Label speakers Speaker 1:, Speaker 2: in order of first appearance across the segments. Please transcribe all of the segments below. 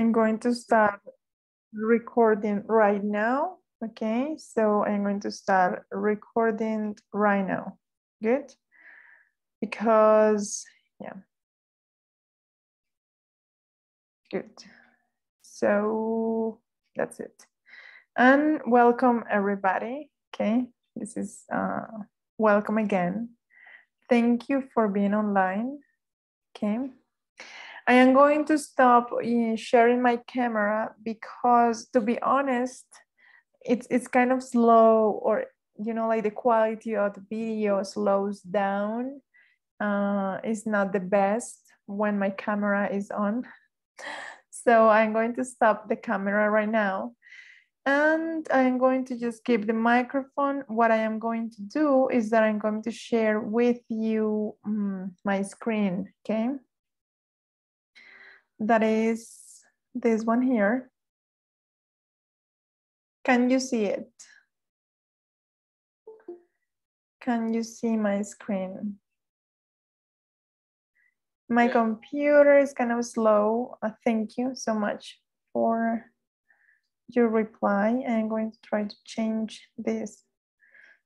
Speaker 1: I'm going to start recording right now. Okay, so I'm going to start recording right now. Good?
Speaker 2: Because, yeah. Good.
Speaker 1: So that's it. And welcome everybody. Okay, this is uh, welcome again. Thank you for being online. Okay. I am going to stop sharing my camera because, to be honest, it's it's kind of slow, or you know, like the quality of the video slows down. Uh, it's not the best when my camera is on. So I'm going to stop the camera right now. And I'm going to just keep the microphone. What I am going to do is that I'm going to share with you um, my screen, okay? that is
Speaker 2: this one here. Can you see it? Can you see my screen?
Speaker 1: My yeah. computer is kind of slow. Uh, thank you so much for your reply. I'm going to try to change this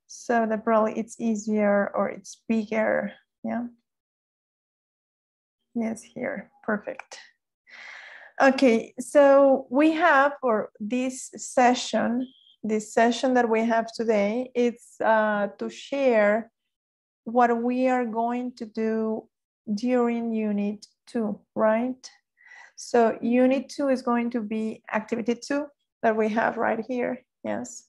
Speaker 1: so that probably it's easier or it's bigger. Yeah. Yes, here. Perfect. Okay, so we have for this session, this session that we have today, it's uh, to share what we are going to do during unit two, right? So unit two is going to be activity two that we have right here, yes.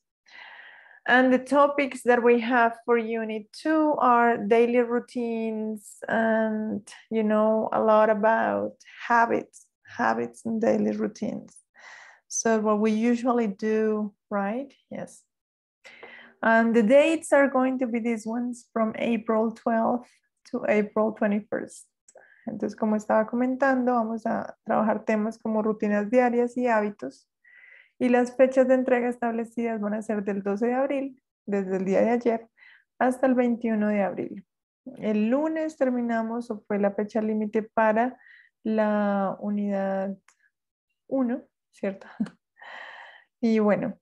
Speaker 1: And the topics that we have for unit two are daily routines and, you know, a lot about habits habits and daily routines. So what we usually do, right? Yes. And the dates are going to be these ones from April 12th to April 21st. Entonces, como estaba comentando, vamos a trabajar temas como rutinas diarias y hábitos. Y las fechas de entrega establecidas van a ser del 12 de abril, desde el día de ayer, hasta el 21 de abril. El lunes terminamos o fue la fecha límite para la unidad 1, ¿cierto? Y bueno,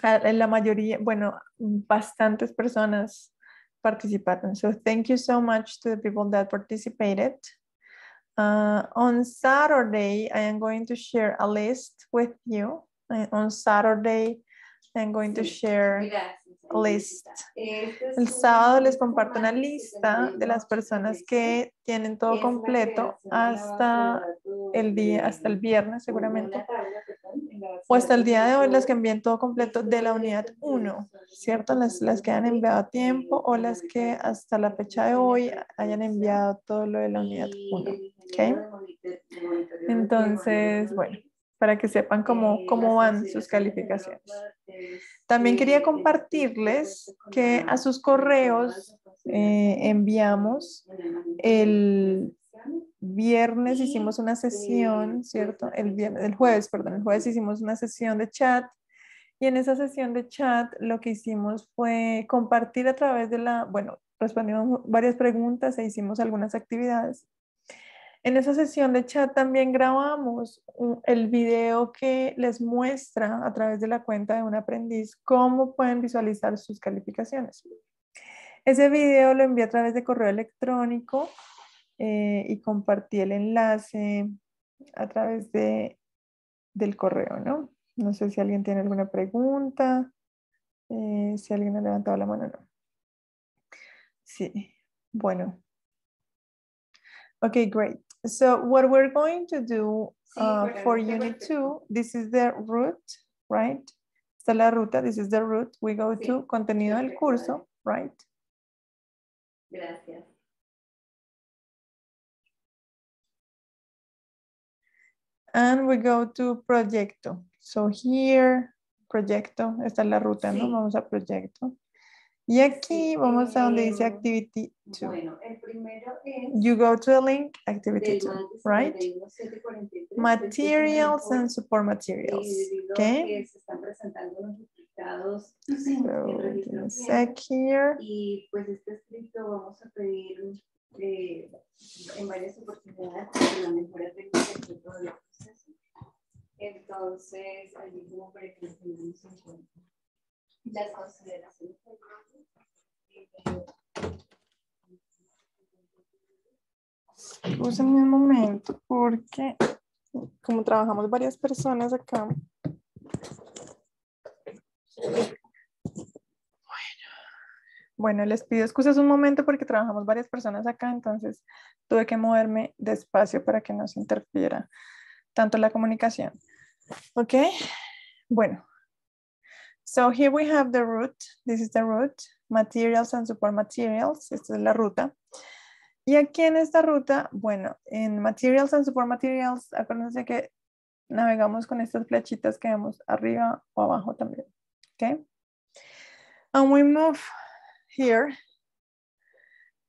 Speaker 1: la mayoría, bueno, bastantes personas participaron. So thank you so much to the people that participated. Uh, on Saturday, I am going to share a list with you. Uh, on Saturday, I'm going to share list. Este el sábado les comparto una lista de las personas que tienen todo completo hasta el día, hasta el viernes seguramente, o hasta el día de hoy las que envíen todo completo de la unidad 1, este ¿cierto? Las, las que han enviado a tiempo o las que hasta la este fecha de hoy hayan enviado todo lo de la unidad 1, ¿ok? Entonces, bueno, para que sepan cómo, eh, cómo van sus calificaciones. También eh, quería eh, compartirles este, que a sus correos eh, enviamos el viernes hicimos una sesión, ¿cierto? Pues, el, viernes, el jueves, perdón, el jueves hicimos una sesión de chat y en esa sesión de chat lo que hicimos fue compartir a través de la, bueno, respondimos varias preguntas e hicimos algunas actividades en esa sesión de chat también grabamos el video que les muestra a través de la cuenta de un aprendiz cómo pueden visualizar sus calificaciones. Ese video lo envié a través de correo electrónico eh, y compartí el enlace a través del correo, ¿no? No sé si alguien tiene alguna pregunta, eh, si alguien ha levantado la mano no. Sí, bueno. Ok, great. So what we're going to do uh, for unit two, this is the route, right? Esta la ruta, this is the route. We go to contenido del curso, right?
Speaker 2: Gracias. And
Speaker 1: we go to proyecto. So here, proyecto, esta es la ruta, ¿no? Vamos a proyecto. Y aquí vamos a donde dice em, activity 2. Bueno,
Speaker 2: el primero es
Speaker 1: you go to the link, activity 2, right?
Speaker 2: materials and
Speaker 1: support materials. Okay.
Speaker 2: Se están presentando los
Speaker 1: here. Y pues este
Speaker 2: escrito vamos a pedir eh, en varias oportunidades la mejora técnica de todo el proceso. Entonces, allí como para que lo tengamos en cuenta las consideraciones. Pues,
Speaker 1: Usen un momento porque como trabajamos varias personas acá. Bueno, les pido excusas un momento porque trabajamos varias personas acá, entonces tuve que moverme despacio para que no se interfiera tanto la comunicación. ¿Ok? Bueno, So here we have the route. This is the route. Materials and support materials. Esta es la ruta. Y aquí en esta ruta, bueno, en Materials and Support Materials, acuérdense que navegamos con estas flechitas que vemos arriba o abajo también. Okay. And we move here.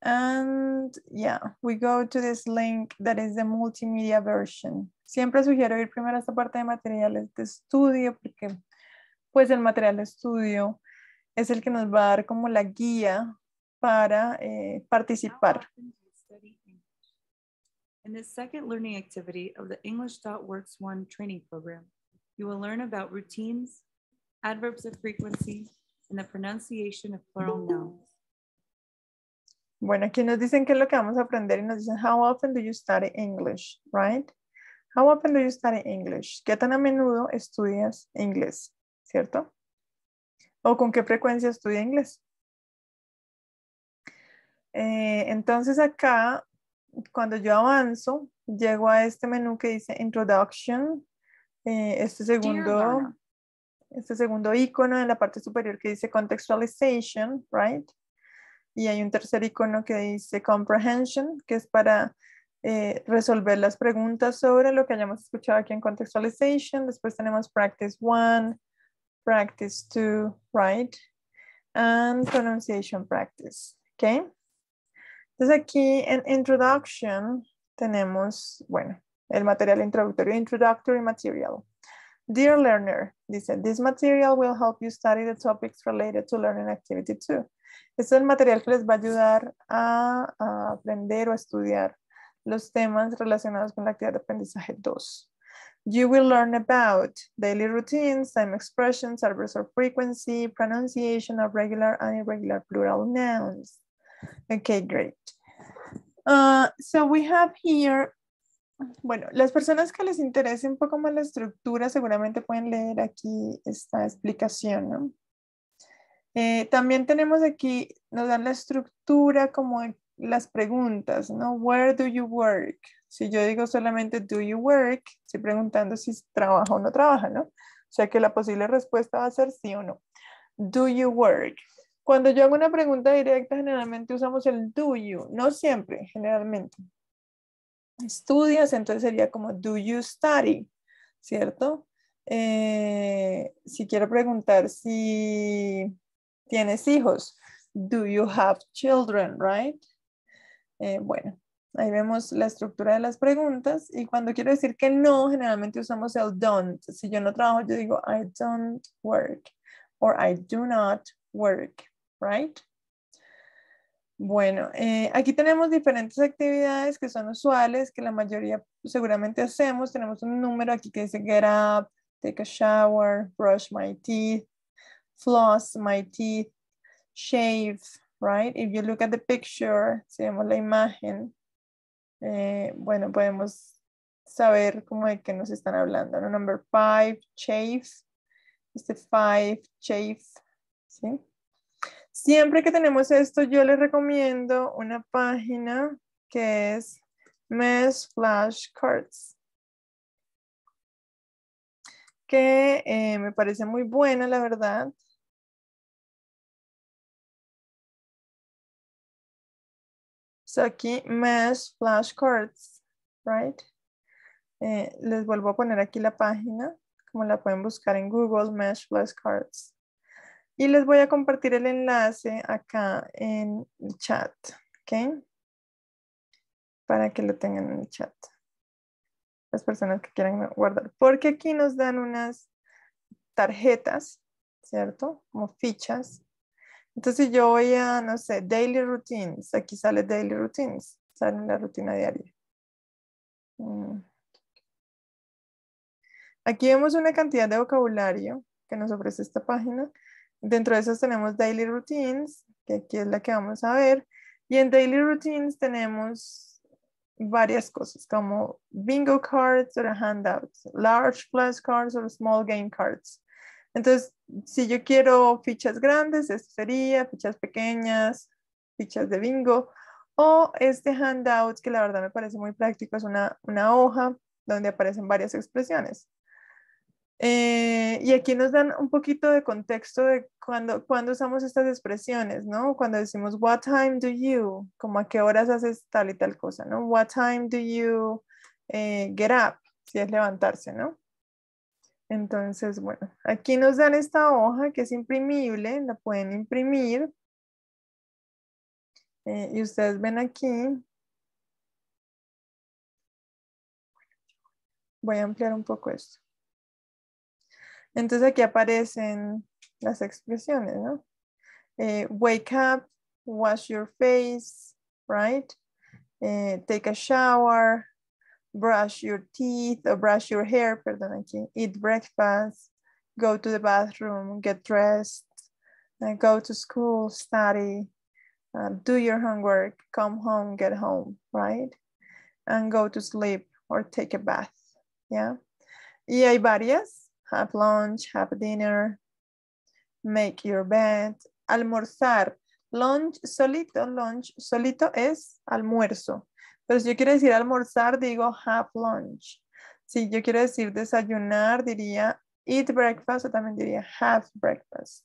Speaker 1: And yeah, we go to this link that is the multimedia version. Siempre sugiero ir primero a esta parte de materiales de estudio porque pues el material de estudio es el que nos va a dar como la guía para eh, participar.
Speaker 2: In the second learning activity of the English.Works 1 training program, you will learn about routines, adverbs of frequency, and the pronunciation of plural nouns.
Speaker 1: Bueno, aquí nos dicen qué es lo que vamos a aprender y nos dicen, how often do you study English, right? How often do you study English? ¿Qué tan a menudo estudias inglés? ¿cierto? ¿O con qué frecuencia estudia inglés? Eh, entonces acá, cuando yo avanzo, llego a este menú que dice Introduction, eh, este, segundo, este segundo icono en la parte superior que dice Contextualization, right? Y hay un tercer icono que dice Comprehension, que es para eh, resolver las preguntas sobre lo que hayamos escuchado aquí en Contextualization. Después tenemos Practice One, practice to write, and pronunciation practice, okay? Entonces aquí en introduction tenemos, bueno, el material introductorio, introductory material. Dear learner, dice, this material will help you study the topics related to learning activity 2. Este es el material que les va a ayudar a, a aprender o estudiar los temas relacionados con la actividad de aprendizaje 2. You will learn about daily routines, time expressions, of frequency, pronunciation of regular and irregular plural nouns. Okay, great. Uh, so we have here, bueno, las personas que les interese un poco más la estructura seguramente pueden leer aquí esta explicación, eh, también tenemos aquí, nos dan la estructura como el las preguntas, ¿no? Where do you work? Si yo digo solamente do you work, estoy preguntando si trabaja o no trabaja, ¿no? O sea que la posible respuesta va a ser sí o no. Do you work? Cuando yo hago una pregunta directa, generalmente usamos el do you, no siempre, generalmente. Estudias, entonces sería como do you study, ¿cierto? Eh, si quiero preguntar si tienes hijos, do you have children, right? Eh, bueno, ahí vemos la estructura de las preguntas y cuando quiero decir que no, generalmente usamos el don't. Si yo no trabajo, yo digo I don't work or I do not work, right? Bueno, eh, aquí tenemos diferentes actividades que son usuales, que la mayoría seguramente hacemos. Tenemos un número aquí que dice get up, take a shower, brush my teeth, floss my teeth, shave, right? If you look at the picture, si vemos la imagen, eh, bueno, podemos saber cómo de qué nos están hablando, Number five, chafe. Este five, chafe, ¿sí? Siempre que tenemos esto, yo les recomiendo una página que es Flash Cards. que eh, me parece muy buena, la verdad. So aquí mesh flashcards, right? Eh, les vuelvo a poner aquí la página, como la pueden buscar en Google, Mesh Flashcards. Y les voy a compartir el enlace acá en el chat, ¿ok? Para que lo tengan en el chat. Las personas que quieran guardar. Porque aquí nos dan unas tarjetas, ¿cierto? Como fichas entonces yo voy a, no sé, daily routines, aquí sale daily routines, sale la rutina diaria. Mm. Aquí vemos una cantidad de vocabulario que nos ofrece esta página. Dentro de esas tenemos daily routines, que aquí es la que vamos a ver. Y en daily routines tenemos varias cosas como bingo cards o handouts, large Cards o small game cards. Entonces, si yo quiero fichas grandes, esto sería fichas pequeñas, fichas de bingo, o este handout que la verdad me parece muy práctico, es una, hoja donde aparecen varias expresiones. Eh, y aquí nos dan un poquito de contexto de cuando, cuando usamos estas expresiones, ¿no? Cuando decimos, what time do you? Como a qué horas haces tal y tal cosa, ¿no? What time do you eh, get up? Si es levantarse, ¿no? Entonces, bueno, aquí nos dan esta hoja que es imprimible, la pueden imprimir. Eh, y ustedes ven aquí.
Speaker 2: Voy a ampliar un poco
Speaker 1: esto. Entonces aquí aparecen las expresiones, ¿no? Eh, wake up, wash your face, right? Eh, take a shower, brush your teeth or brush your hair, perdón, aquí, eat breakfast, go to the bathroom, get dressed, go to school, study, uh, do your homework, come home, get home, right? And go to sleep or take a bath, yeah? Y hay varias, have lunch, have dinner, make your bed, almorzar, lunch solito, lunch solito es almuerzo, Pero si yo quiero decir almorzar, digo half lunch. Si yo quiero decir desayunar, diría eat breakfast o también diría half breakfast.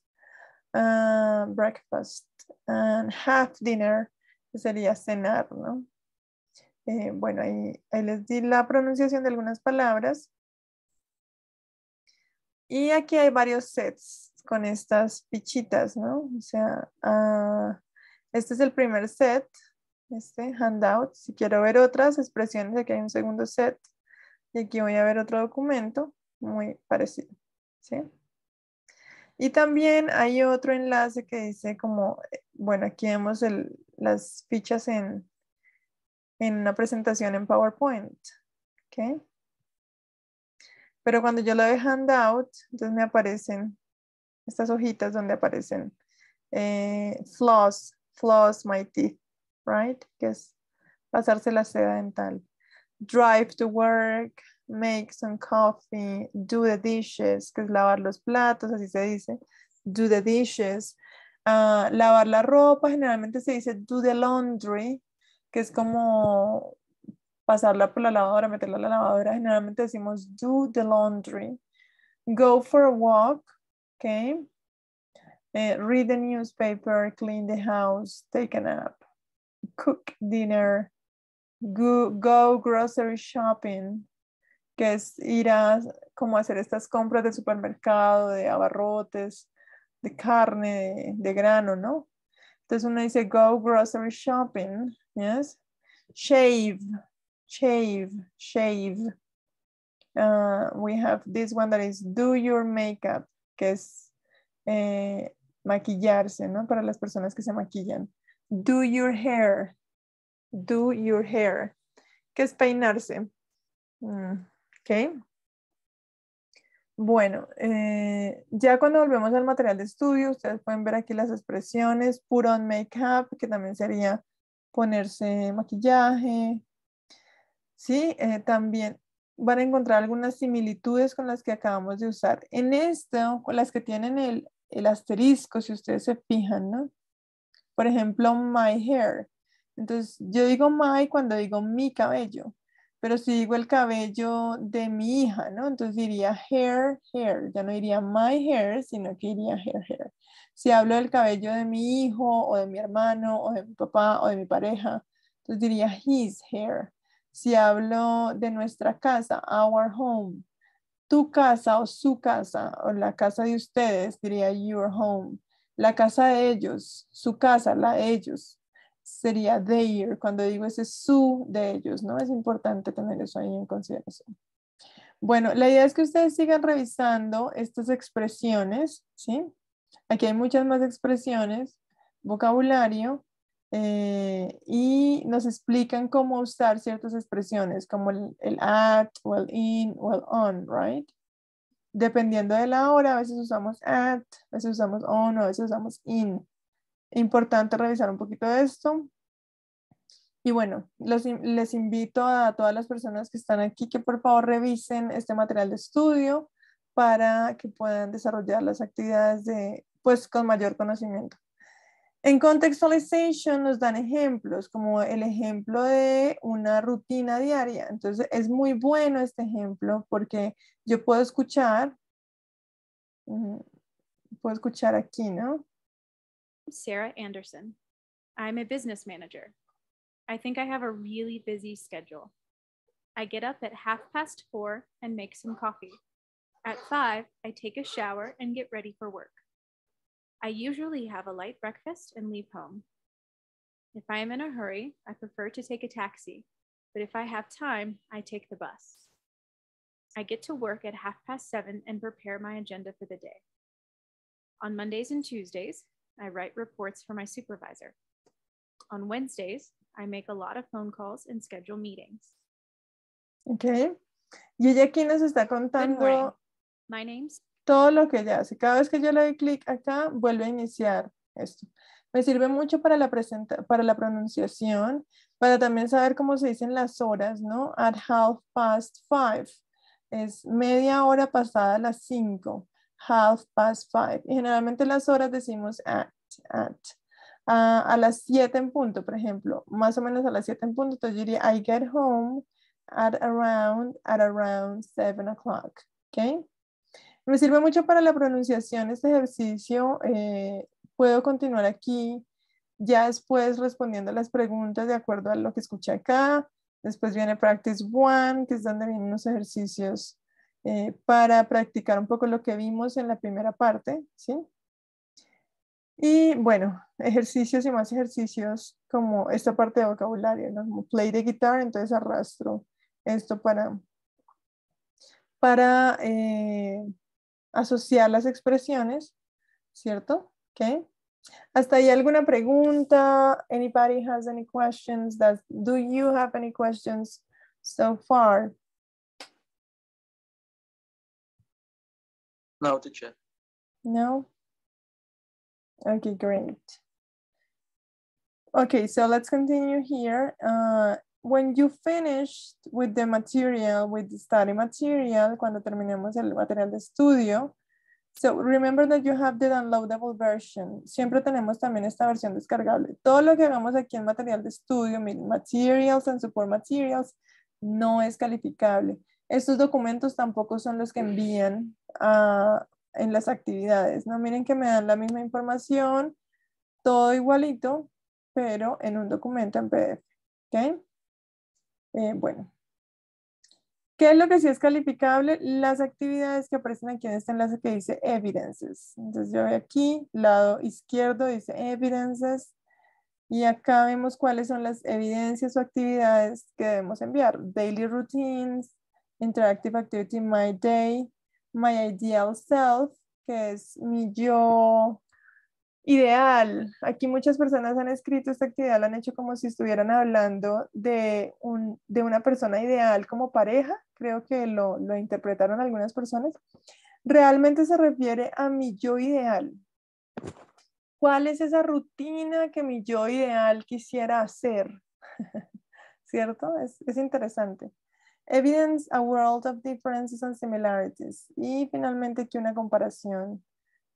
Speaker 1: Ah, breakfast and half dinner, sería cenar, ¿no? Eh, bueno, ahí, les di la pronunciación de algunas palabras. Y aquí hay varios sets con estas pichitas, ¿no? O sea, ah, este es el primer set este handout. Si quiero ver otras expresiones, aquí hay un segundo set. Y aquí voy a ver otro documento muy parecido. ¿sí? Y también hay otro enlace que dice como, eh, bueno, aquí vemos las fichas en, en una presentación en PowerPoint. Pero cuando yo le doy handout, entonces me aparecen estas hojitas donde aparecen eh, floss, floss my teeth, right? Que es pasarse la seda dental. Drive to work, make some coffee, do the dishes, que es lavar los platos, así se dice. Do the dishes. Ah, lavar la ropa, generalmente se dice do the laundry, que es como pasarla por la lavadora, meterla a la lavadora. Generalmente decimos do the laundry. Go for a walk, okay? Eh, read the newspaper, clean the house, take a nap cook dinner, go, grocery shopping, que es ir a como hacer estas compras de supermercado, de abarrotes, de carne, de, grano, ¿no? Entonces uno dice go grocery shopping, yes? Shave, shave, shave. Uh, we have this one that is do your makeup, que es eh, maquillarse, ¿no? Para las personas que se maquillan. Do your hair. Do your hair. que es peinarse? Mm, ok. Bueno, eh, ya cuando volvemos al material de estudio, ustedes pueden ver aquí las expresiones, put on makeup, que también sería ponerse maquillaje. Sí, eh, también van a encontrar algunas similitudes con las que acabamos de usar. En esto, con las que tienen el, el asterisco, si ustedes se fijan, ¿no? por ejemplo, my hair. Entonces, yo digo my cuando digo mi cabello, pero si digo el cabello de mi hija, ¿no? Entonces diría hair, hair. Ya no diría my hair, sino que diría hair, hair. Si hablo del cabello de mi hijo o de mi hermano o de mi papá o de mi pareja, entonces diría his hair. Si hablo de nuestra casa, our home, tu casa o su casa o la casa de ustedes, diría your home la casa de ellos, su casa, la de ellos, sería their. Cuando digo ese su de ellos, ¿no? Es importante tener eso ahí en consideración. Bueno, la idea es que ustedes sigan revisando estas expresiones, ¿sí? Aquí hay muchas más expresiones, vocabulario, eh, y nos explican cómo usar ciertas expresiones, como el, at, well in, well on, right? Dependiendo de la hora, a veces usamos at, a veces usamos on, a veces usamos in. E importante revisar un poquito de esto. Y bueno, les invito a todas las personas que están aquí que por favor revisen este material de estudio para que puedan desarrollar las actividades de, pues, con mayor conocimiento. En contextualization nos dan ejemplos, como el ejemplo de una rutina diaria. Entonces, es muy bueno este ejemplo porque yo puedo escuchar, puedo escuchar aquí, ¿no?
Speaker 2: Sarah Anderson. I'm a business manager. I think I have a really busy schedule. I get up at half past four and make some coffee. At five, I take a shower and get ready for work. I usually have a light breakfast and leave home. If I am in a hurry, I prefer to take a taxi, but if I have time, I take the bus. I get to work at half past seven and prepare my agenda for the day. On Mondays and Tuesdays, I write reports for my supervisor. On Wednesdays, I make a lot of phone calls and schedule meetings.
Speaker 1: Okay. Y ella quién nos está contando. My name's todo lo que ya hace. Cada vez que yo le doy clic acá, vuelve a iniciar esto. Me sirve mucho para la, para la pronunciación, para también saber cómo se dicen las horas, ¿no? At half past five. Es media hora pasada a las cinco. Half past five. Y generalmente las horas decimos at, at. Ah, a las 7 en punto, por ejemplo, más o menos a las siete en punto, entonces diría, I get home at around, at around 7 o'clock, ¿ok? Me sirve mucho para la pronunciación este ejercicio. Eh, puedo continuar aquí ya después respondiendo las preguntas de acuerdo a lo que escuché acá. Después viene Practice One, que es donde vienen unos ejercicios eh, para practicar un poco lo que vimos en la primera parte, ¿sí? Y bueno, ejercicios y más ejercicios como esta parte de vocabulario, Como play de guitar, entonces arrastro esto para, para eh, asociar las expresiones, ¿cierto? Okay. Hasta ahí alguna pregunta? Anybody has any questions? That, do you have any questions so far?
Speaker 2: No, teacher. No?
Speaker 1: Okay, great. Okay, so let's continue here. Uh, when you finished with the material, with the study material, cuando terminemos el material de estudio, so remember that you have the downloadable version. Siempre tenemos también esta versión descargable. Todo lo que hagamos aquí en material de estudio, materials and support materials, no es calificable. Estos documentos tampoco son los que envían ah, en las actividades. No miren que me dan la misma información, todo igualito, pero en un documento en PDF. ¿okay? Eh, bueno, ¿Qué es lo que sí es calificable? Las actividades que aparecen aquí en este enlace que dice evidences. Entonces yo veo aquí, lado izquierdo dice evidences. Y acá vemos cuáles son las evidencias o actividades que debemos enviar. Daily routines, interactive activity, my day, my ideal self, que es mi yo ideal. Aquí muchas personas han escrito esta actividad, la han hecho como si estuvieran hablando de, un, de una persona ideal como pareja, creo que lo, interpretaron algunas personas. Realmente se refiere a mi yo ideal. ¿Cuál es esa rutina que mi yo ideal quisiera hacer? ¿Cierto? Es, es interesante. Evidence, a world of differences and similarities. Y finalmente aquí una comparación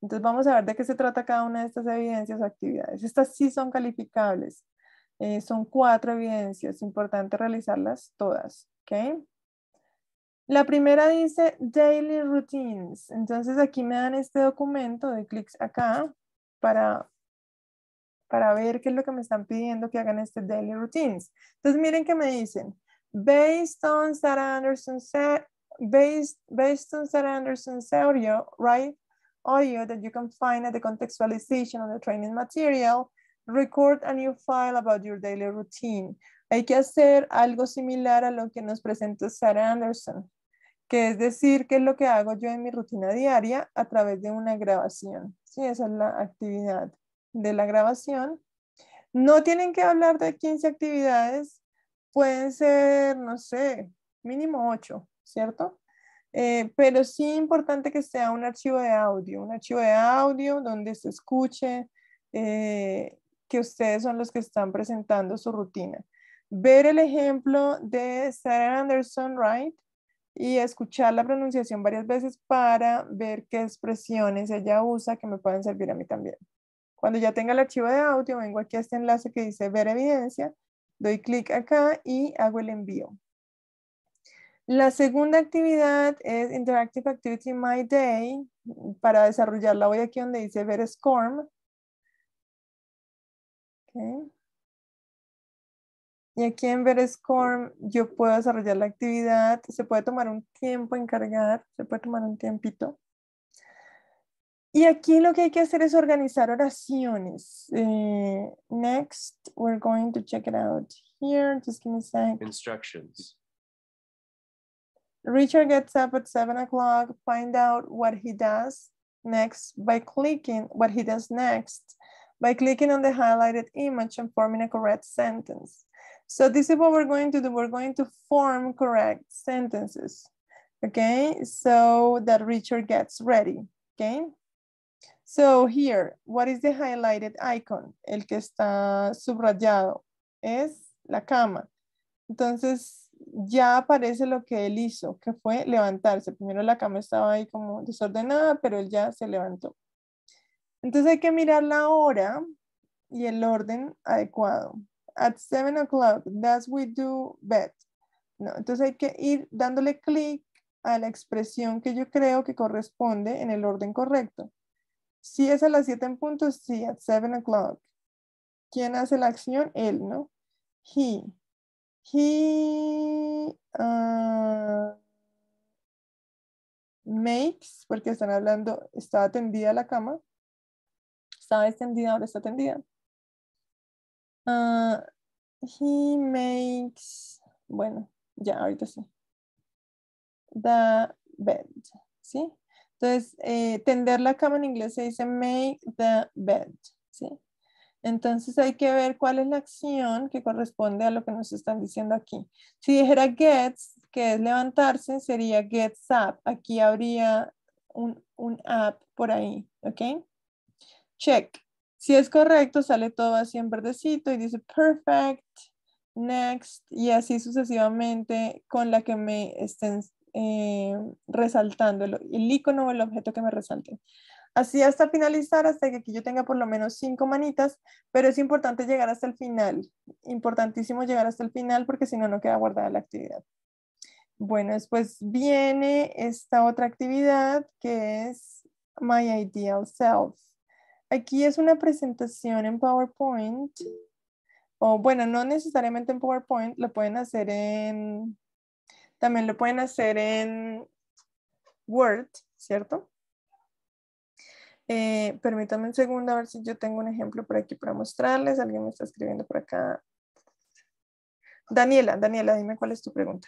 Speaker 1: entonces vamos a ver de qué se trata cada una de estas evidencias o actividades. Estas sí son calificables. Eh, son cuatro evidencias, Es importante realizarlas todas. La primera dice Daily Routines. Entonces aquí me dan este documento, de clics acá para, para ver qué es lo que me están pidiendo que hagan este Daily Routines. Entonces miren qué me dicen, based on Sarah Anderson's, based, based on Sarah Anderson's theory, right? audio that you can find the contextualization the training material, record a new file about your daily routine. Hay que hacer algo similar a lo que nos presentó Sarah Anderson, que es decir, qué es lo que hago yo en mi rutina diaria a través de una grabación. Sí, esa es la actividad de la grabación. No tienen que hablar de 15 actividades, pueden ser, no sé, mínimo 8, ¿cierto? Eh, pero sí importante que sea un archivo de audio, un archivo de audio donde se escuche eh, que ustedes son los que están presentando su rutina. Ver el ejemplo de Sarah Anderson Wright y escuchar la pronunciación varias veces para ver qué expresiones ella usa que me pueden servir a mí también. Cuando ya tenga el archivo de audio, vengo aquí a este enlace que dice ver evidencia, doy clic acá y hago el envío. La segunda actividad es Interactive Activity My Day. Para desarrollarla voy aquí donde dice ver SCORM. Y aquí en ver SCORM yo puedo desarrollar la actividad. Se puede tomar un tiempo encargar, se puede tomar un tiempito. Y aquí lo que hay que hacer es organizar oraciones. Eh, next, we're going to check it out here. Just give me a sec. Instructions. Richard gets up at seven o'clock, find out what he does next by clicking what he does next by clicking on the highlighted image and forming a correct sentence. So this is what we're going to do. We're going to form correct sentences, okay? So that Richard gets ready, okay? So here, what is the highlighted icon? El que está subrayado es la cama. Entonces, ya aparece lo que él hizo, que fue levantarse. Primero la cama estaba ahí como desordenada, pero él ya se levantó. Entonces hay que mirar la hora y el orden adecuado. At 7 o'clock, that's we do bed. No, entonces hay que ir dándole clic a la expresión que yo creo que corresponde en el orden correcto. Si es a las siete en punto, sí, at 7 o'clock. ¿Quién hace la acción? Él, ¿no? He. He uh, makes, porque están hablando, estaba tendida la cama. Estaba extendida, ahora está tendida. Uh, he makes, bueno, ya, ahorita sí. The bed, ¿sí? Entonces, eh, tender la cama en inglés se dice make the bed, ¿sí? Entonces hay que ver cuál es la acción que corresponde a lo que nos están diciendo aquí. Si dijera gets, que es levantarse, sería gets up. Aquí habría un, un up por ahí, ¿ok? Check. Si es correcto, sale todo así en verdecito y dice perfect, next, y así sucesivamente con la que me estén eh, resaltando, el, el icono o el objeto que me resalte. Así hasta finalizar, hasta que aquí yo tenga por lo menos cinco manitas, pero es importante llegar hasta el final. Importantísimo llegar hasta el final porque si no, no queda guardada la actividad. Bueno, después viene esta otra actividad que es My Ideal Self. Aquí es una presentación en PowerPoint. O bueno, no necesariamente en PowerPoint, lo pueden hacer en... También lo pueden hacer en Word, ¿cierto? Eh, permítanme un segundo a ver si yo tengo un ejemplo por aquí para mostrarles. Alguien me está escribiendo por acá. Daniela,
Speaker 2: Daniela, dime cuál es tu pregunta.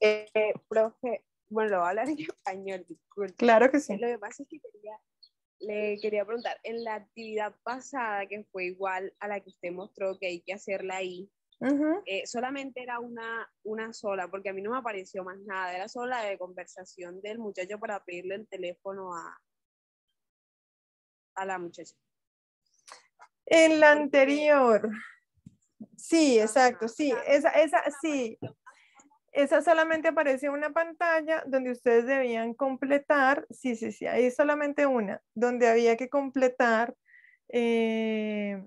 Speaker 1: Eh, eh profe, bueno, voy a hablar en español, disculpe. Claro que sí. Eh, lo que pasa es que le quería preguntar, en la actividad pasada que fue igual a la que usted mostró que hay que hacerla ahí, eh, solamente era una, una sola, porque a mí no me apareció más nada, era solo la de conversación del muchacho para pedirle el teléfono a, a la muchacha. En la anterior. Sí, exacto, sí, esa, esa, sí. Esa solamente aparece una pantalla donde ustedes debían completar, sí, sí, sí, ahí solamente una, donde había que completar eh,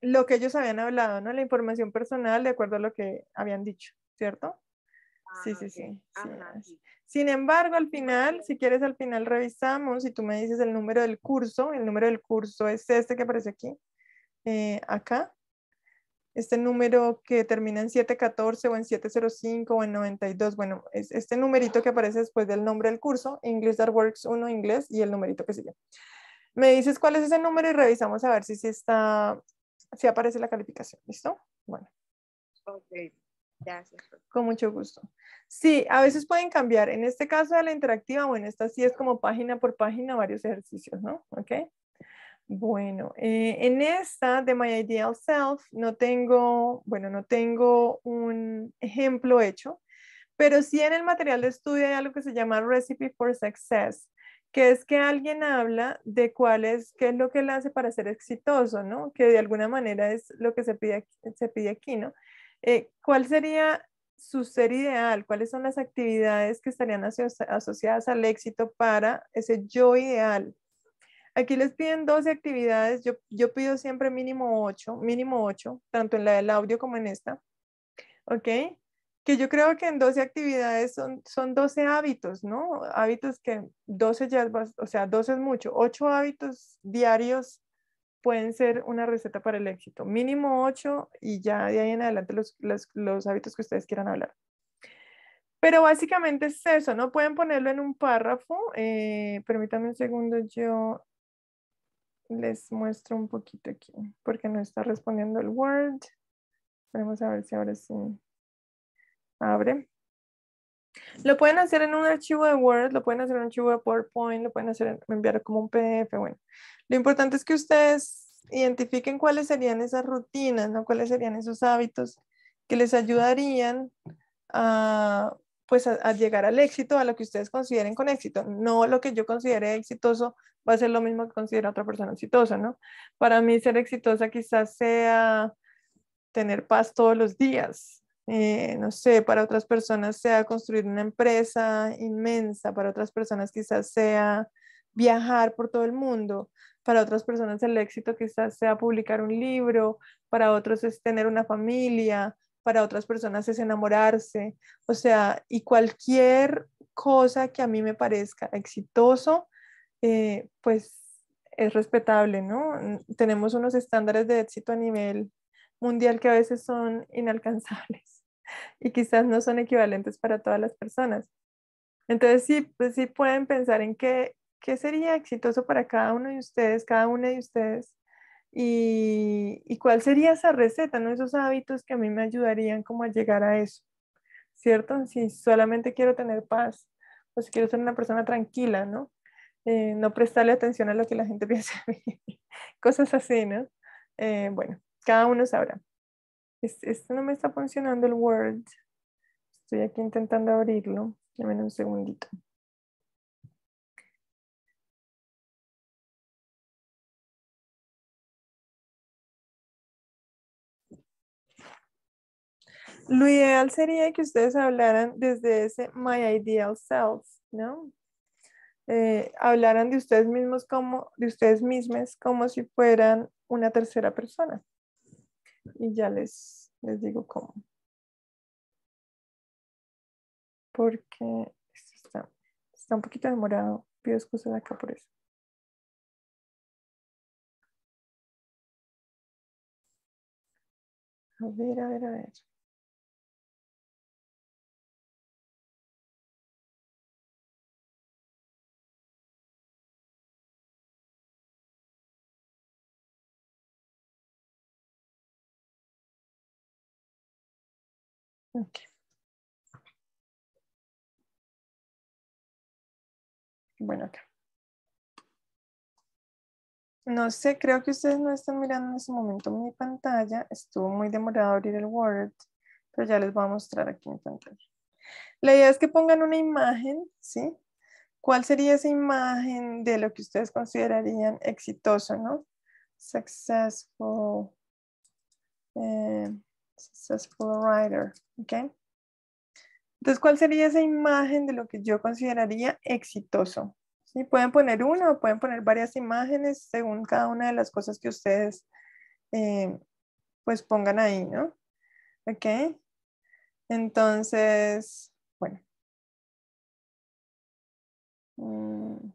Speaker 1: lo que ellos habían hablado, ¿no? La información personal de acuerdo a lo que habían dicho, ¿cierto? sí, ah, sí, sí, Sin embargo, al final, si quieres, al final revisamos y tú me dices el número del curso. El número del curso es este que aparece aquí, eh, acá. Este número que termina en 714 o en 705 o en 92. Bueno, es este numerito que aparece después del nombre del curso, English That 1 Inglés y el numerito que sigue. Me dices cuál es ese número y revisamos a ver si, si está si aparece la calificación, ¿listo? Bueno.
Speaker 2: Ok, gracias.
Speaker 1: Con mucho gusto. Sí, a veces pueden cambiar. En este caso de la interactiva, bueno, esta sí es como página por página varios ejercicios, ¿no? Ok. Bueno, eh, en esta de My Ideal Self no tengo, bueno, no tengo un ejemplo hecho, pero sí en el material de estudio hay algo que se llama Recipe for Success, que es que alguien habla de cuál es, qué es lo que él hace para ser exitoso, ¿no? Que de alguna manera es lo que se pide aquí, se pide aquí ¿no? Eh, ¿Cuál sería su ser ideal? ¿Cuáles son las actividades que estarían asociadas al éxito para ese yo ideal? Aquí les piden 12 actividades, yo, yo pido siempre mínimo 8, mínimo 8, tanto en la del audio como en esta, ¿ok? que yo creo que en 12 actividades son, son 12 hábitos, ¿no? Hábitos que 12 ya es, o sea, 12 es mucho, 8 hábitos diarios pueden ser una receta para el éxito, mínimo 8 y ya de ahí en adelante los, hábitos que ustedes quieran hablar. Pero básicamente es eso, ¿no? Pueden ponerlo en un párrafo. Eh, permítanme un segundo, yo les muestro un poquito aquí, porque no está respondiendo el Word. Vamos a ver si ahora sí abre. Lo pueden hacer en un archivo de Word, lo pueden hacer en un archivo de PowerPoint, lo pueden hacer enviar como un PDF, bueno. Lo importante es que ustedes identifiquen cuáles serían esas rutinas, ¿no? Cuáles serían esos hábitos que les ayudarían a, pues, a llegar al éxito, a lo que ustedes consideren con éxito. No lo que yo considere exitoso va a ser lo mismo que considera otra persona exitosa, ¿no? Para mí ser exitosa quizás sea tener paz todos los días, eh, no sé, para otras personas sea construir una empresa inmensa, para otras personas quizás sea viajar por todo el mundo, para otras personas el éxito quizás sea publicar un libro, para otros es tener una familia, para otras personas es enamorarse, o sea, y cualquier cosa que a mí me parezca exitoso, eh, pues es respetable, ¿no? Tenemos unos estándares de éxito a nivel mundial que a veces son inalcanzables y quizás no son equivalentes para todas las personas. Entonces sí, pues, pueden pensar en qué, sería exitoso para cada uno de ustedes, cada una de ustedes, y, cuál sería esa receta, ¿no? Esos hábitos que a mí me ayudarían como a llegar a eso, ¿cierto? Si solamente quiero tener paz, o si quiero ser una persona tranquila, ¿no? Eh, no prestarle atención a lo que la gente piensa cosas así, ¿no? Eh, bueno, cada uno sabrá. Este, no me está funcionando el Word. Estoy aquí intentando abrirlo. Dame un segundito. Lo ideal sería que ustedes hablaran desde ese My Ideal Self, ¿no? Eh, hablaran de ustedes mismos como, de ustedes mismas como si fueran una tercera persona y ya les, digo cómo.
Speaker 2: Porque está, está un poquito demorado. Pido de acá por eso. A ver, a ver, a ver. Bueno,
Speaker 1: No sé, creo que ustedes no están mirando en ese momento mi pantalla. Estuvo muy demorado abrir el Word, pero ya les voy a mostrar aquí en pantalla. La idea es que pongan una imagen, ¿sí? ¿Cuál sería esa imagen de lo que ustedes considerarían exitoso, no? Successful. Eh, successful writer, Entonces, ¿cuál sería esa imagen de lo que yo consideraría exitoso? ¿Sí? Pueden poner una o pueden poner varias imágenes según cada una de las cosas que ustedes eh, pues pongan ahí, ¿no? ¿Ok? Entonces,
Speaker 2: bueno. Mm.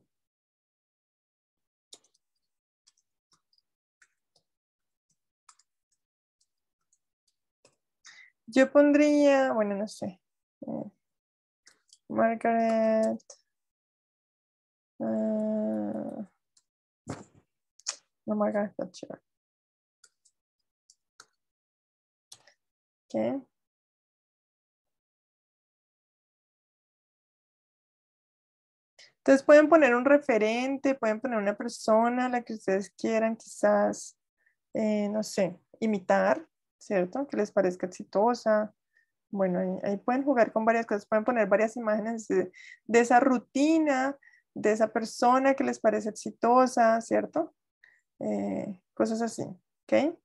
Speaker 2: Yo pondría, bueno, no sé. Eh, Margaret. Ah, no, Margaret Thatcher. ¿Qué? Entonces pueden poner un referente,
Speaker 1: pueden poner una persona la que ustedes quieran quizás, eh, no sé, imitar. ¿cierto? Que les parezca exitosa. Bueno, ahí, pueden jugar con varias cosas, pueden poner varias imágenes de, esa rutina, de esa persona que les parece exitosa, ¿cierto? Eh, cosas así, ¿ok?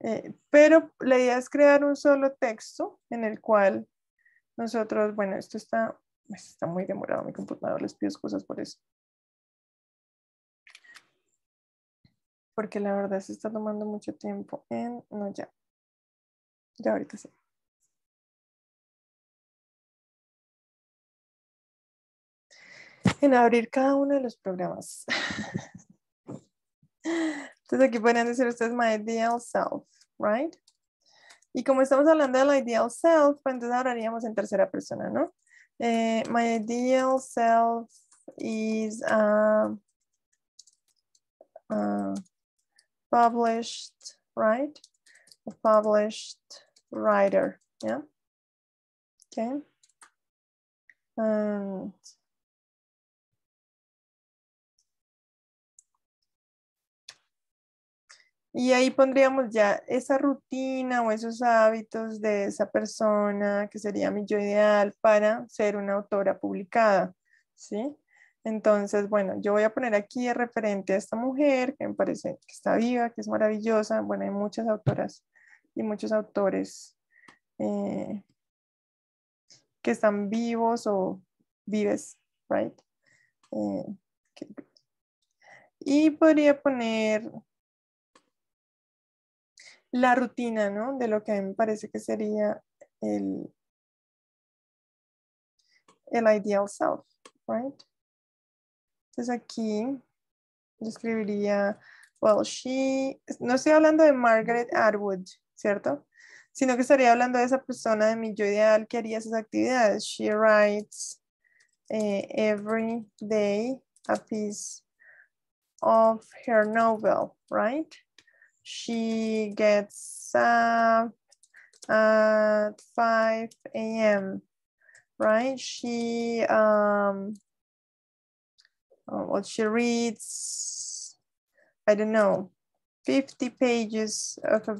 Speaker 1: Eh, pero la idea es crear un solo texto en el cual nosotros, bueno, esto está, pues, está muy demorado mi computador, les pido excusas por eso. porque la verdad se está tomando mucho tiempo
Speaker 2: en, no ya, ya ahorita sí. En abrir cada uno de los
Speaker 1: programas. Entonces aquí podrían decir ustedes my ideal self, right? Y como estamos hablando del ideal self, pues entonces haríamos en tercera persona, ¿no? Eh, my ideal self is a, uh, a uh, published, right? published writer, yeah? Okay. Y ahí pondríamos ya esa rutina o esos hábitos de esa persona que sería mi yo ideal para ser una autora publicada, ¿sí? Entonces, bueno, yo voy a poner aquí referente a esta mujer que me parece que está viva, que es maravillosa. Bueno, hay muchas autoras y muchos autores eh, que están vivos o vives, right? Eh, y podría poner la rutina, ¿no? De lo que me parece que sería el,
Speaker 2: el ideal self, right?
Speaker 1: aquí yo escribiría, well, she, no estoy hablando de Margaret Atwood, ¿cierto? Sino que estaría hablando de esa persona de mi yo ideal que haría esas actividades. She writes eh, every day a piece of her novel, right? She gets up at 5 a.m., right? She um, Um, what she reads, I don't know, 50 pages of a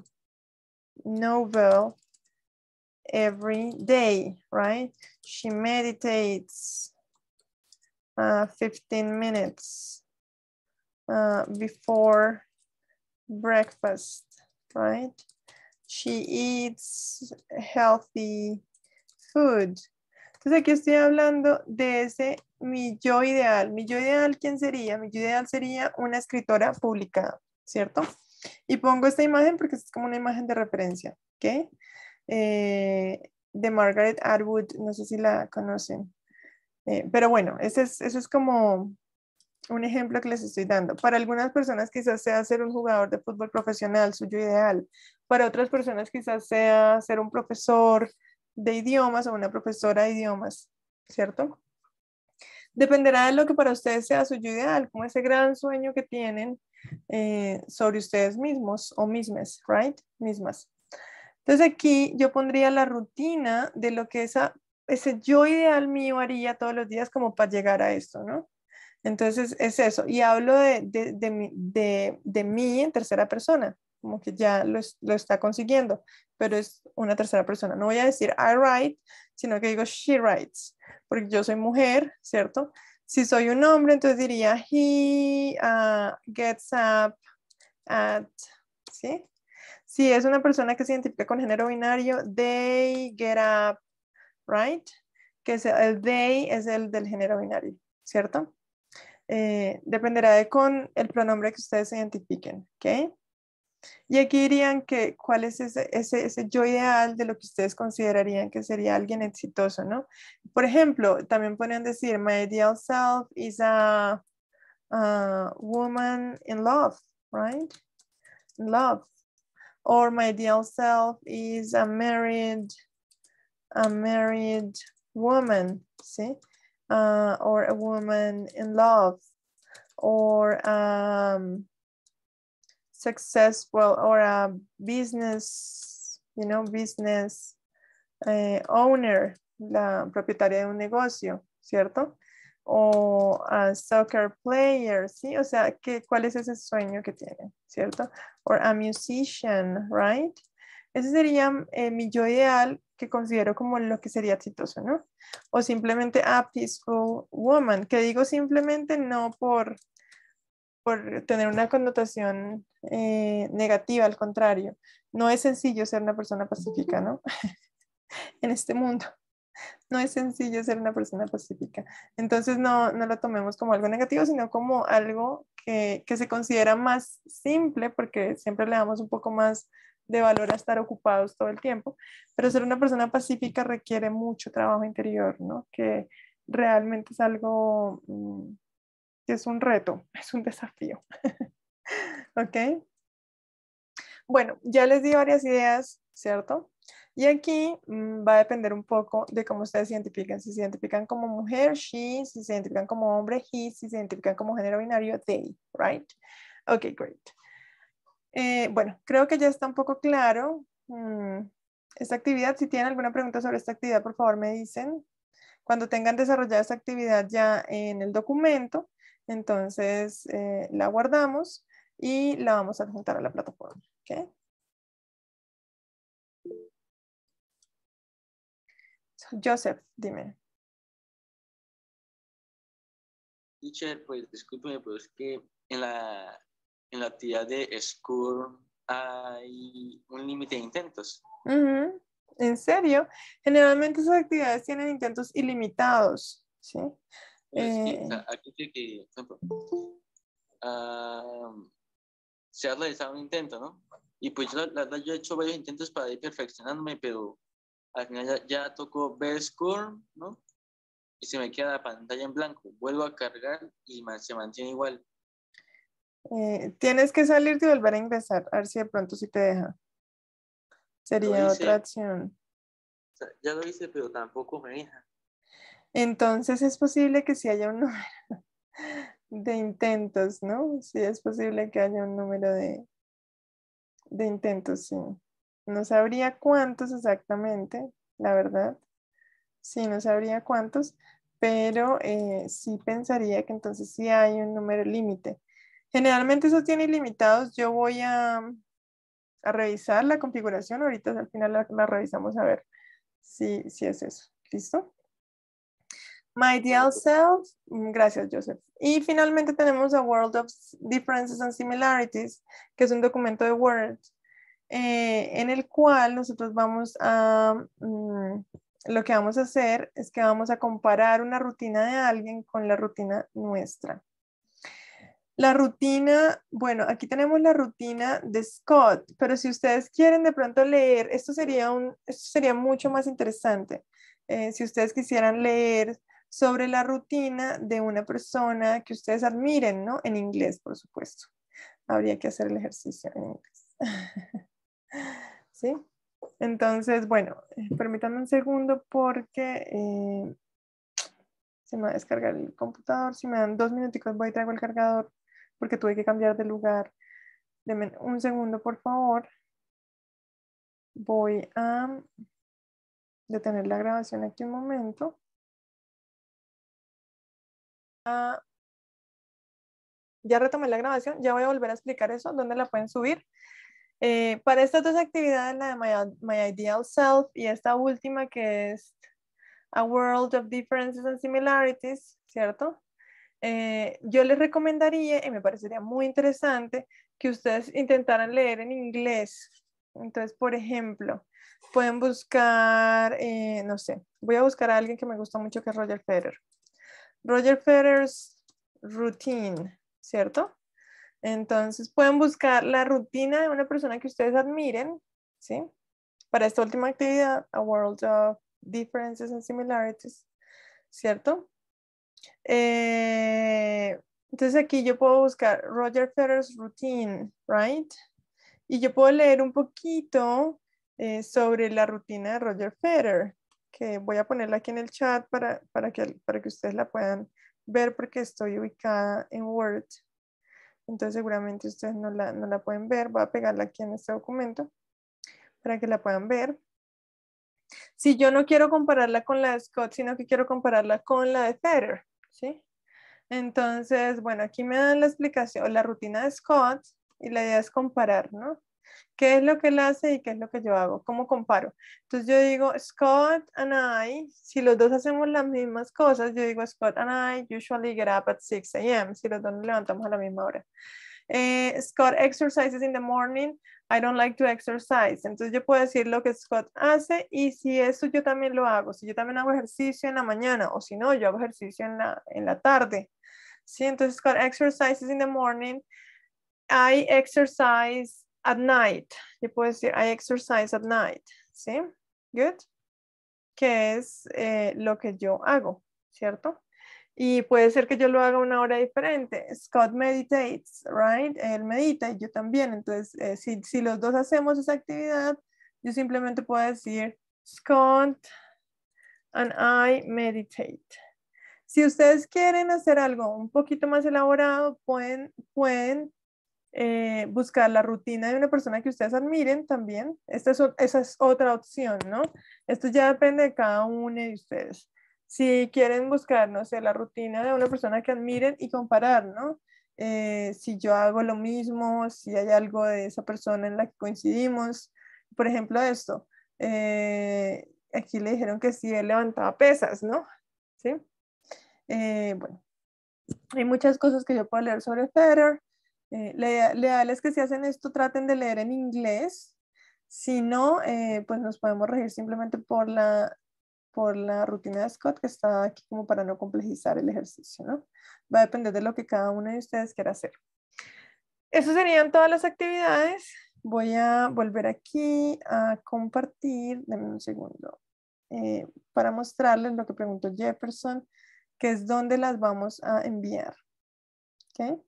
Speaker 1: novel every day, right? She meditates uh, 15 minutes uh, before breakfast, right? She eats healthy food Entonces pues aquí estoy hablando de ese mi yo ideal. Mi yo ideal, ¿quién sería? Mi yo ideal sería una escritora pública, ¿cierto? Y pongo esta imagen porque es como una imagen de referencia, ¿ok? Eh, de Margaret Atwood, no sé si la conocen. Eh, pero bueno, ese es, eso es como un ejemplo que les estoy dando. Para algunas personas quizás sea ser un jugador de fútbol profesional, suyo ideal. Para otras personas quizás sea ser un profesor, de idiomas o una profesora de idiomas, ¿cierto? Dependerá de lo que para ustedes sea su ideal, como ese gran sueño que tienen eh, sobre ustedes mismos o mismas, ¿right? Mismas. Entonces aquí yo pondría la rutina de lo que esa, ese yo ideal mío haría todos los días como para llegar a esto, ¿no? Entonces es eso. Y hablo de, de mí en tercera persona como que ya lo, está consiguiendo, pero es una tercera persona. No voy a decir I write, sino que digo she writes, porque yo soy mujer, ¿cierto? Si soy un hombre, entonces diría he ah, gets up at, ¿sí? Si es una persona que se identifica con género binario, they get up, right? Que el they es el del género binario, ¿cierto? Eh, dependerá de con el pronombre que ustedes se identifiquen, ¿ok? Y aquí dirían que cuál es ese, ese, yo ideal de lo que ustedes considerarían que sería alguien exitoso, ¿no? Por ejemplo, también podrían decir, my ideal self is a, woman in love, right? In love. Or my ideal self is a married, a married woman, ¿sí? Uh, or a woman in love. Or... Um, successful or a business, you know, business eh, owner, la propietaria de un negocio, ¿cierto? O a soccer player, ¿sí? O sea, ¿qué, ¿cuál es ese sueño que tiene? ¿cierto? Or a musician, right? Ese sería eh, mi yo ideal que considero como lo que sería exitoso, ¿no? O simplemente a peaceful woman, que digo simplemente no por por tener una connotación eh, negativa, al contrario. No es sencillo ser una persona pacífica, ¿no? en este mundo. No es sencillo ser una persona pacífica. Entonces no, no lo tomemos como algo negativo, sino como algo que, que se considera más simple, porque siempre le damos un poco más de valor a estar ocupados todo el tiempo, pero ser una persona pacífica requiere mucho trabajo interior, ¿no? Que realmente es algo mm, es un reto, es un desafío. ¿Ok? Bueno, ya les di varias ideas, ¿cierto? Y aquí mm, va a depender un poco de cómo ustedes se identifican. Si se identifican como mujer, she, si se identifican como hombre, he, si se identifican como género binario, they, right? Ok, great. Eh, bueno, creo que ya está un poco claro mm, esta actividad. Si tienen alguna pregunta sobre esta actividad, por favor me dicen. Cuando tengan desarrollada esta actividad ya en el documento, entonces eh, la guardamos y la vamos a adjuntar a la plataforma.
Speaker 2: Joseph, dime. Teacher, pues discúlpeme,
Speaker 1: pero es que en la, actividad de school hay un límite de intentos. ¿En serio? Generalmente esas actividades tienen intentos ilimitados, ¿sí?
Speaker 2: se ha realizado un intento, ¿no? Y pues yo,
Speaker 1: he hecho varios intentos para ir perfeccionándome, pero al final ya, tocó ver score, ¿no? Y se me queda la pantalla en blanco. Vuelvo a cargar y se mantiene igual. Eh, tienes que salir y volver a ingresar, a ver si de pronto sí te deja.
Speaker 2: Sería otra acción. ya lo hice, pero tampoco me deja.
Speaker 1: Entonces es posible que sí haya un número de intentos, ¿no? Sí es posible que haya un número de, intentos, sí. No sabría cuántos exactamente, la verdad. Sí, no sabría cuántos, pero eh, sí pensaría que entonces sí hay un número límite. Generalmente eso tiene limitados. Yo voy a, revisar la configuración. Ahorita al final la, revisamos a ver si, si es eso. ¿Listo? My Ideal Self. Mm, gracias, Joseph. Y finalmente tenemos A World of Differences and Similarities, que es un documento de Word, eh, en el cual nosotros vamos a... Mm, lo que vamos a hacer es que vamos a comparar una rutina de alguien con la rutina nuestra. La rutina, bueno, aquí tenemos la rutina de Scott, pero si ustedes quieren de pronto leer, esto sería, un, sería mucho más interesante. Eh, si ustedes quisieran leer sobre la rutina de una persona que ustedes admiren, ¿no? En inglés, por supuesto. Habría que hacer el ejercicio en inglés. ¿Sí? Entonces, bueno, eh, permítanme un segundo porque eh, se me va a descargar el computador. Si me dan dos minuticos, voy y traigo el cargador porque tuve que cambiar de lugar. un segundo, por favor. Voy a detener la grabación aquí un
Speaker 2: momento. Ah,
Speaker 1: ya retomé la grabación, ya voy a volver a explicar eso, dónde la pueden subir. Eh, para estas dos actividades, la de My, Ideal Self y esta última que es A World of Differences and Similarities, ¿cierto? Eh, yo les recomendaría, y me parecería muy interesante, que ustedes intentaran leer en inglés. Entonces, por ejemplo, pueden buscar, eh, no sé, voy a buscar a alguien que me gusta mucho, que es Roger Federer. Roger Federer's Routine, ¿cierto? Entonces pueden buscar la rutina de una persona que ustedes admiren, ¿sí? Para esta última actividad, A World of Differences and Similarities, ¿cierto? Eh, entonces aquí yo puedo buscar Roger Federer's Routine, ¿right? Y yo puedo leer un poquito eh, sobre la rutina de Roger Federer que voy a ponerla aquí en el chat para, que, ustedes la puedan ver porque estoy ubicada en Word. Entonces seguramente ustedes no la, pueden ver. Voy a pegarla aquí en este documento para que la puedan ver. Si yo no quiero compararla con la de Scott, sino que quiero compararla con la de Federer, ¿sí? Entonces, bueno, aquí me dan la explicación, la rutina de Scott y la idea es comparar, ¿no? ¿Qué es lo que él hace y qué es lo que yo hago? ¿Cómo comparo? Entonces yo digo, Scott and I, si los dos hacemos las mismas cosas, yo digo, Scott and I usually get up at 6 a.m., si los dos nos levantamos a la misma hora. Eh, Scott exercises in the morning. I don't like to exercise. Entonces yo puedo decir lo que Scott hace y si eso yo también lo hago. Si yo también hago ejercicio en la mañana o si no, yo hago ejercicio en la, tarde. Sí, entonces Scott exercises in the morning. I exercise at night. Yo puedo decir, I exercise at night. ¿Sí? Good. Que es eh, lo que yo hago, ¿cierto? Y puede ser que yo lo haga una hora diferente. Scott meditates, right? Él medita y yo también. Entonces, eh, si, si los dos hacemos esa actividad, yo simplemente puedo decir, Scott and I meditate. Si ustedes quieren hacer algo un poquito más elaborado, pueden, pueden eh, buscar la rutina de una persona que ustedes admiren también. Esta es, esa es otra opción, ¿no? Esto ya depende de cada uno de ustedes. Si quieren buscar, no sé, la rutina de una persona que admiren y comparar, ¿no? Eh, si yo hago lo mismo, si hay algo de esa persona en la que coincidimos. Por ejemplo, esto. Eh, aquí le dijeron que si él levantaba pesas, ¿no? Sí. bueno, hay muchas cosas que yo puedo leer sobre Federer eh, que si hacen esto traten de leer en inglés. Si no, eh, pues nos podemos regir simplemente por la, por la rutina de Scott que está aquí como para no complejizar el ejercicio. ¿no? Va a depender de lo que cada uno de ustedes quiera hacer. Esas serían todas las actividades. Voy a volver aquí a compartir, denme un segundo, eh, para mostrarles lo que preguntó Jefferson, que es dónde las vamos a enviar. ¿Okay?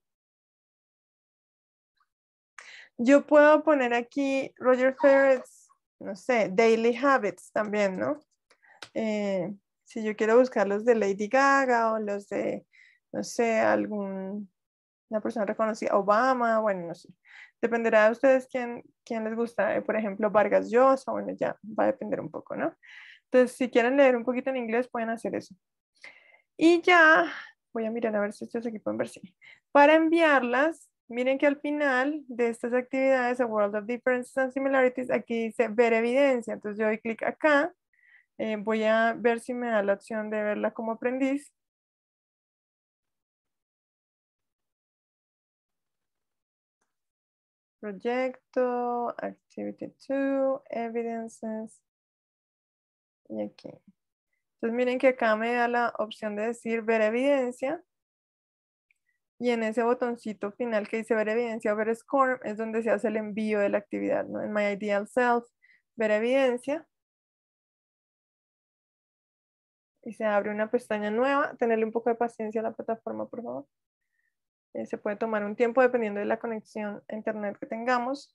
Speaker 1: Yo puedo poner aquí Roger Ferret's, no sé, Daily Habits también, ¿no? Eh, si yo quiero buscar los de Lady Gaga o los de, no sé, algún una persona reconocida, Obama, bueno, no sé. Dependerá de ustedes quién, les gusta. Eh, por ejemplo, Vargas Llosa, bueno, ya va a depender un poco, ¿no? Entonces, si quieren leer un poquito en inglés, pueden hacer eso. Y ya, voy a mirar a ver si estos aquí pueden ver si. Para enviarlas, Miren que al final de estas actividades, a World of Differences and Similarities, aquí dice ver evidencia. Entonces yo doy clic acá. Eh, voy a ver si me da la opción de verla como aprendiz.
Speaker 2: Proyecto, Activity
Speaker 1: 2, Evidences. Y aquí. Entonces miren que acá me da la opción de decir ver evidencia y en ese botoncito final que dice ver evidencia o ver score es donde se hace el envío de la actividad, ¿no? En My Ideal Self, ver evidencia. Y se abre una pestaña nueva. Tenerle un poco de paciencia a la plataforma, por favor. Eh, se puede tomar un tiempo dependiendo de la conexión a internet que tengamos.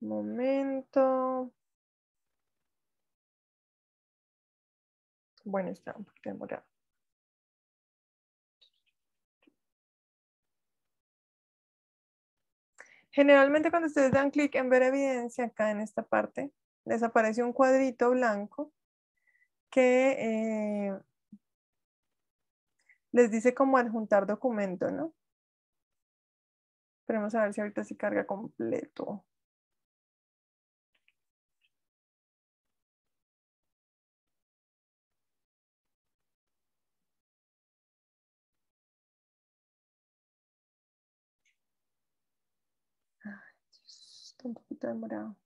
Speaker 2: momento. Bueno, está un poquito demorado.
Speaker 1: Generalmente cuando ustedes dan clic en ver evidencia, acá en esta parte, les aparece un cuadrito blanco que eh, les dice como adjuntar documento, ¿no? Esperemos a ver si ahorita se
Speaker 2: carga completo.
Speaker 1: un poquito demorado.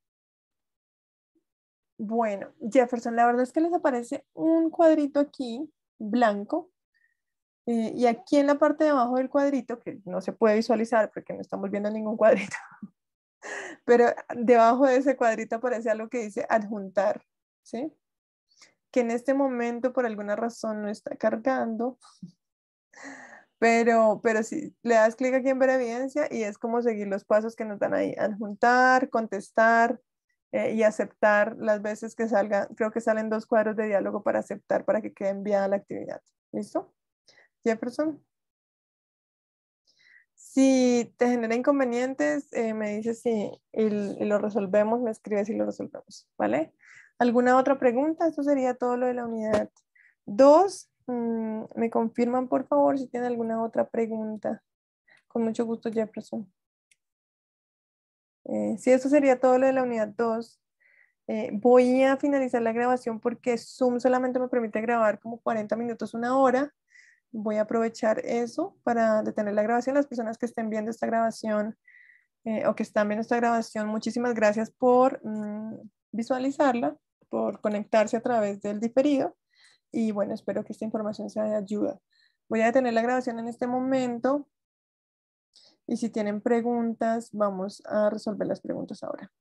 Speaker 1: Bueno, Jefferson, la verdad es que les aparece un cuadrito aquí, blanco, eh, y aquí en la parte de abajo del cuadrito, que no se puede visualizar porque no estamos viendo ningún cuadrito, pero debajo de ese cuadrito aparece algo que dice adjuntar, ¿sí? Que en este momento por alguna razón no está cargando. Pero, pero si le das clic aquí en ver evidencia y es como seguir los pasos que nos dan ahí, adjuntar, contestar eh, y aceptar las veces que salgan, creo que salen dos cuadros de diálogo para aceptar para que quede enviada la actividad. ¿Listo? Jefferson. Si te genera inconvenientes, eh, me dices si y, lo resolvemos, me escribes y lo resolvemos, ¿vale? ¿Alguna otra pregunta? Esto sería todo lo de la unidad 2. Mm, me confirman, por favor, si tienen alguna otra pregunta. Con mucho gusto, Jefferson. Eh, sí, eso sería todo lo de la unidad 2. Eh, voy a finalizar la grabación porque Zoom solamente me permite grabar como 40 minutos, una hora. Voy a aprovechar eso para detener la grabación. Las personas que estén viendo esta grabación eh, o que están viendo esta grabación, muchísimas gracias por mm, visualizarla, por conectarse a través del diferido y bueno, espero que esta información sea de ayuda. Voy a detener la grabación en este momento y si tienen preguntas, vamos a resolver las preguntas ahora.